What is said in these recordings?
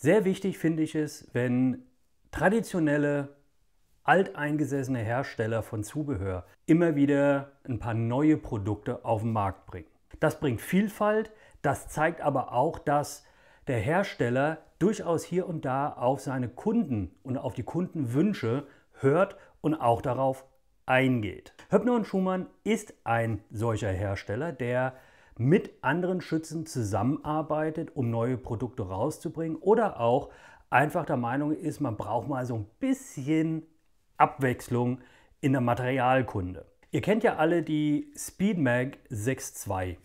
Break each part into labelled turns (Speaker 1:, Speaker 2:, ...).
Speaker 1: Sehr wichtig finde ich es, wenn traditionelle, alteingesessene Hersteller von Zubehör immer wieder ein paar neue Produkte auf den Markt bringen. Das bringt Vielfalt, das zeigt aber auch, dass der Hersteller durchaus hier und da auf seine Kunden und auf die Kundenwünsche hört und auch darauf eingeht. Höppner und Schumann ist ein solcher Hersteller, der mit anderen Schützen zusammenarbeitet, um neue Produkte rauszubringen oder auch einfach der Meinung ist, man braucht mal so ein bisschen Abwechslung in der Materialkunde. Ihr kennt ja alle die Speedmag 6.2.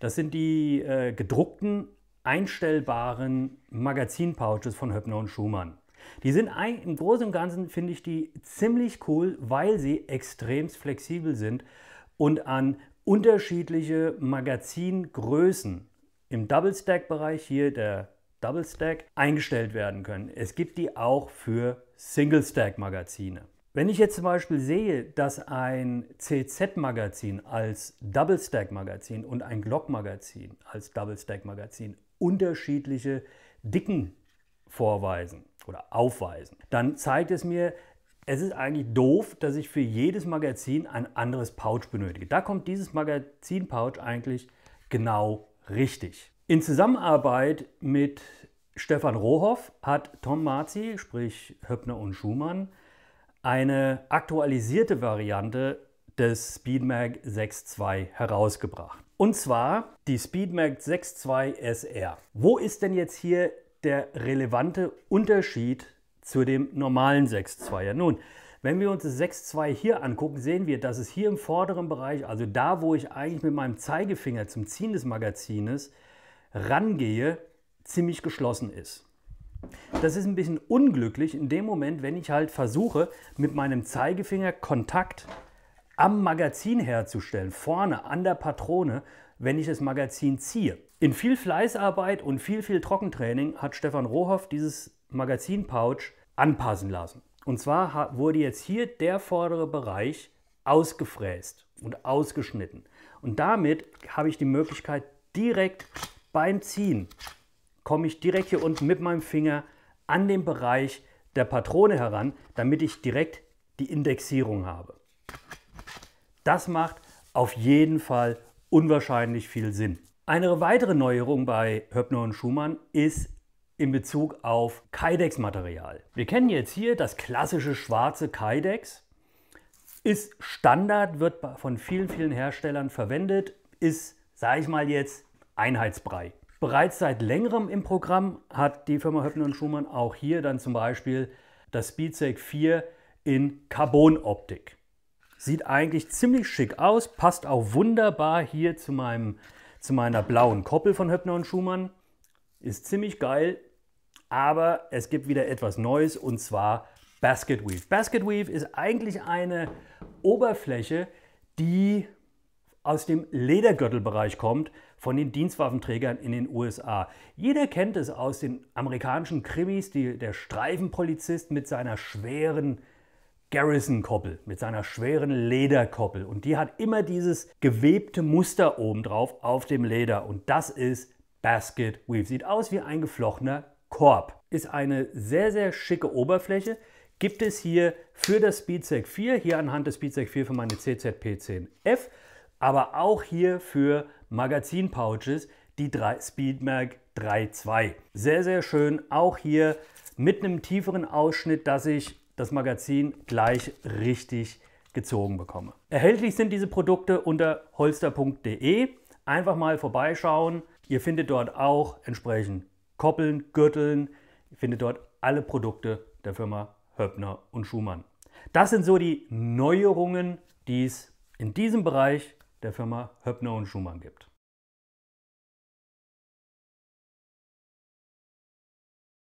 Speaker 1: Das sind die äh, gedruckten, einstellbaren Magazinpouches von Höppner und Schumann. Die sind ein, im Großen und Ganzen, finde ich die ziemlich cool, weil sie extrem flexibel sind und an unterschiedliche Magazingrößen im Double Stack Bereich, hier der Double Stack, eingestellt werden können. Es gibt die auch für Single Stack Magazine. Wenn ich jetzt zum Beispiel sehe, dass ein CZ-Magazin als Double Stack-Magazin und ein Glock-Magazin als Double Stack-Magazin unterschiedliche Dicken vorweisen oder aufweisen, dann zeigt es mir, es ist eigentlich doof, dass ich für jedes Magazin ein anderes Pouch benötige. Da kommt dieses Magazin-Pouch eigentlich genau richtig. In Zusammenarbeit mit Stefan Rohoff hat Tom Marzi, sprich Höppner und Schumann, eine aktualisierte Variante des Speedmag 6.2 herausgebracht. Und zwar die Speedmag 6.2 SR. Wo ist denn jetzt hier der relevante Unterschied zu dem normalen 6.2er. Nun, wenn wir uns das 6.2 hier angucken, sehen wir, dass es hier im vorderen Bereich, also da, wo ich eigentlich mit meinem Zeigefinger zum Ziehen des Magazines rangehe, ziemlich geschlossen ist. Das ist ein bisschen unglücklich in dem Moment, wenn ich halt versuche, mit meinem Zeigefinger Kontakt am Magazin herzustellen, vorne an der Patrone, wenn ich das Magazin ziehe. In viel Fleißarbeit und viel, viel Trockentraining hat Stefan Rohoff dieses Magazin-Pouch anpassen lassen. Und zwar wurde jetzt hier der vordere Bereich ausgefräst und ausgeschnitten. Und damit habe ich die Möglichkeit, direkt beim Ziehen komme ich direkt hier unten mit meinem Finger an den Bereich der Patrone heran, damit ich direkt die Indexierung habe. Das macht auf jeden Fall unwahrscheinlich viel Sinn. Eine weitere Neuerung bei Höppner und Schumann ist in Bezug auf Kydex-Material. Wir kennen jetzt hier das klassische schwarze Kydex. Ist Standard, wird von vielen, vielen Herstellern verwendet, ist, sage ich mal jetzt, Einheitsbrei. Bereits seit längerem im Programm hat die Firma Höppner und Schumann auch hier dann zum Beispiel das Speedsec 4 in Carbon-Optik. Sieht eigentlich ziemlich schick aus, passt auch wunderbar hier zu, meinem, zu meiner blauen Koppel von Höppner und Schumann. Ist ziemlich geil, aber es gibt wieder etwas Neues und zwar Basket Weave. Basket Weave ist eigentlich eine Oberfläche, die aus dem Ledergürtelbereich kommt von den Dienstwaffenträgern in den USA. Jeder kennt es aus den amerikanischen Krimis, die, der Streifenpolizist mit seiner schweren Garrison-Koppel, mit seiner schweren Lederkoppel. Und die hat immer dieses gewebte Muster oben drauf auf dem Leder. Und das ist Basket Weave. Sieht aus wie ein geflochtener Korb. Ist eine sehr, sehr schicke Oberfläche. Gibt es hier für das Speedsec 4, hier anhand des Speedsec 4 für meine CZP10F, aber auch hier für Magazin-Pouches, die Speedmark 3.2. Sehr, sehr schön. Auch hier mit einem tieferen Ausschnitt, dass ich das Magazin gleich richtig gezogen bekomme. Erhältlich sind diese Produkte unter holster.de. Einfach mal vorbeischauen. Ihr findet dort auch entsprechend Koppeln, Gürteln, ihr findet dort alle Produkte der Firma Höppner und Schumann. Das sind so die Neuerungen, die es in diesem Bereich der Firma Höppner und Schumann gibt.